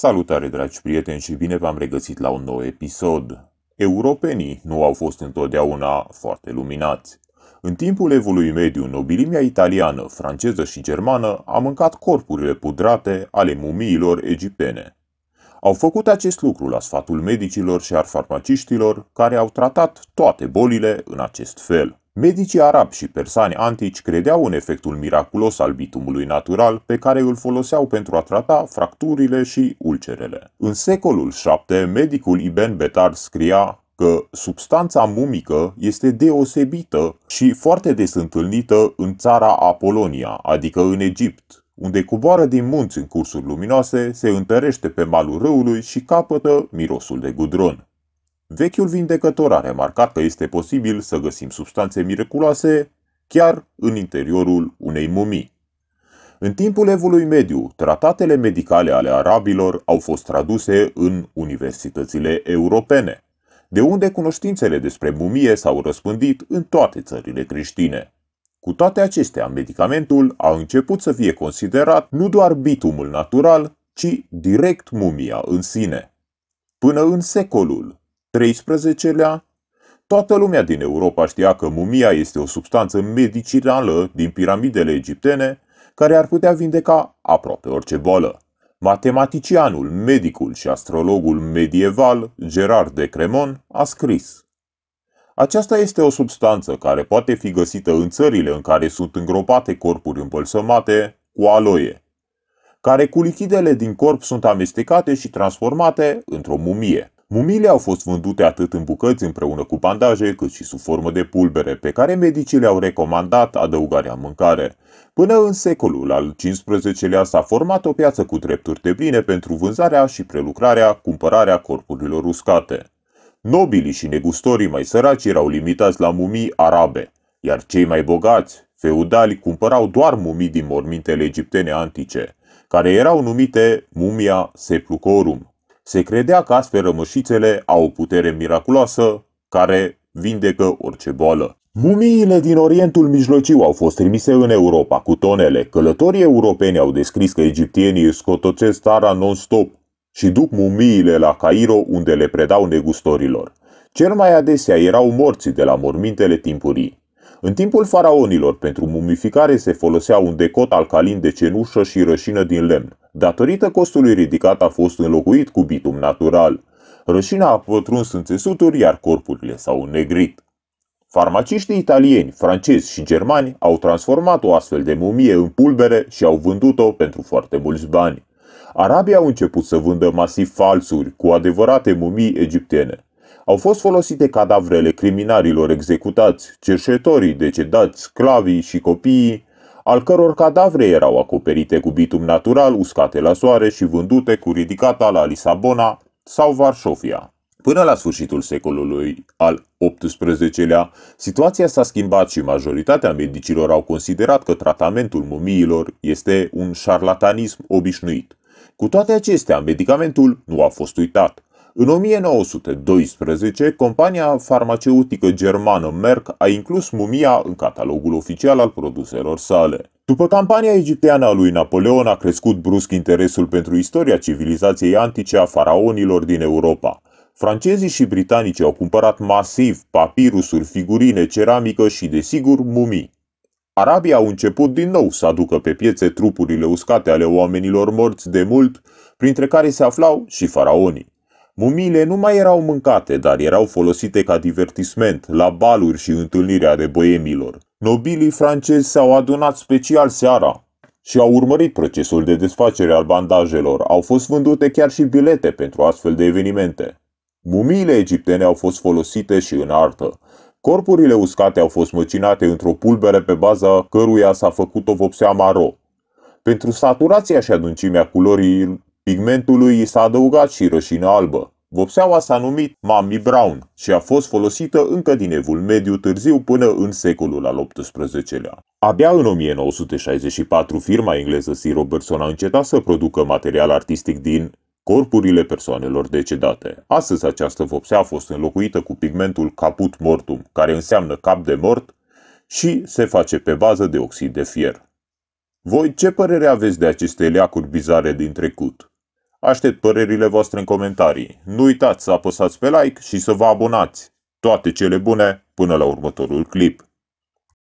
Salutare, dragi prieteni, și bine v-am regăsit la un nou episod. Europenii nu au fost întotdeauna foarte luminați. În timpul evului mediu, nobilimea italiană, franceză și germană a mâncat corpurile pudrate ale mumiilor egiptene. Au făcut acest lucru la sfatul medicilor și al farmaciștilor, care au tratat toate bolile în acest fel. Medicii arabi și persani antici credeau în efectul miraculos al bitumului natural pe care îl foloseau pentru a trata fracturile și ulcerele. În secolul VII, medicul Ibn Betar scria că substanța mumică este deosebită și foarte des întâlnită în țara Apolonia, adică în Egipt, unde coboară din munți în cursuri luminoase, se întărește pe malul râului și capătă mirosul de gudron. Vechiul vindecător a remarcat că este posibil să găsim substanțe miraculoase chiar în interiorul unei mumii. În timpul evului mediu, tratatele medicale ale arabilor au fost traduse în universitățile europene, de unde cunoștințele despre mumie s-au răspândit în toate țările creștine. Cu toate acestea, medicamentul a început să fie considerat nu doar bitumul natural, ci direct mumia în sine. Până în secolul 13-lea, toată lumea din Europa știa că mumia este o substanță medicinală din piramidele egiptene care ar putea vindeca aproape orice boală. Matematicianul, medicul și astrologul medieval Gerard de Cremon a scris Aceasta este o substanță care poate fi găsită în țările în care sunt îngropate corpuri împălsămate cu aloie, care cu lichidele din corp sunt amestecate și transformate într-o mumie. Mumile au fost vândute atât în bucăți împreună cu bandaje, cât și sub formă de pulbere, pe care medicii le-au recomandat adăugarea în mâncare. Până în secolul al XV-lea s-a format o piață cu drepturi de bine pentru vânzarea și prelucrarea, cumpărarea corpurilor uscate. Nobilii și negustorii mai săraci erau limitați la mumii arabe, iar cei mai bogați, feudali, cumpărau doar mumii din mormintele egiptene antice, care erau numite mumia seplucorum, se credea că astfel rămășițele au o putere miraculoasă care vindecă orice boală. Mumiile din Orientul Mijlociu au fost trimise în Europa cu tonele. Călătorii europeni au descris că egiptienii scotocesc țara non-stop și duc mumiile la Cairo unde le predau negustorilor. Cel mai adesea erau morți de la mormintele timpurii. În timpul faraonilor, pentru mumificare se folosea un decot alcalin de cenușă și rășină din lemn datorită costului ridicat a fost înlocuit cu bitum natural. Rășina a pătruns în țesuturi, iar corpurile s-au înnegrit. Farmaciștii italieni, francezi și germani au transformat o astfel de mumie în pulbere și au vândut-o pentru foarte mulți bani. Arabii au început să vândă masiv falsuri cu adevărate mumii egiptene. Au fost folosite cadavrele criminarilor executați, cerșetorii decedați, sclavii și copiii al căror cadavre erau acoperite cu bitum natural, uscate la soare și vândute cu ridicata la Lisabona sau Varșovia. Până la sfârșitul secolului al XVIII-lea, situația s-a schimbat și majoritatea medicilor au considerat că tratamentul mumiilor este un șarlatanism obișnuit. Cu toate acestea, medicamentul nu a fost uitat. În 1912, compania farmaceutică germană Merck a inclus mumia în catalogul oficial al produselor sale. După campania egipteană a lui Napoleon a crescut brusc interesul pentru istoria civilizației antice a faraonilor din Europa. Francezii și britanicii au cumpărat masiv papirusuri, figurine, ceramică și, desigur, mumii. Arabii au început din nou să aducă pe piețe trupurile uscate ale oamenilor morți de mult, printre care se aflau și faraonii. Mumile nu mai erau mâncate, dar erau folosite ca divertisment la baluri și întâlnirea de boemilor. Nobilii francezi s-au adunat special seara și au urmărit procesul de desfacere al bandajelor. Au fost vândute chiar și bilete pentru astfel de evenimente. Mumiile egiptene au fost folosite și în artă. Corpurile uscate au fost măcinate într-o pulbere pe baza căruia s-a făcut o vopsea maro. Pentru saturația și adâncimea culorii Pigmentului i s-a adăugat și rășină albă. Vopseaua s-a numit Mami Brown și a fost folosită încă din evul mediu târziu până în secolul al XVIII-lea. Abia în 1964 firma engleză C. Robertson a încetat să producă material artistic din corpurile persoanelor decedate. Astăzi această vopsea a fost înlocuită cu pigmentul caput mortum, care înseamnă cap de mort și se face pe bază de oxid de fier. Voi ce părere aveți de aceste leacuri bizare din trecut? Aștept părerile voastre în comentarii. Nu uitați să apăsați pe like și să vă abonați. Toate cele bune până la următorul clip.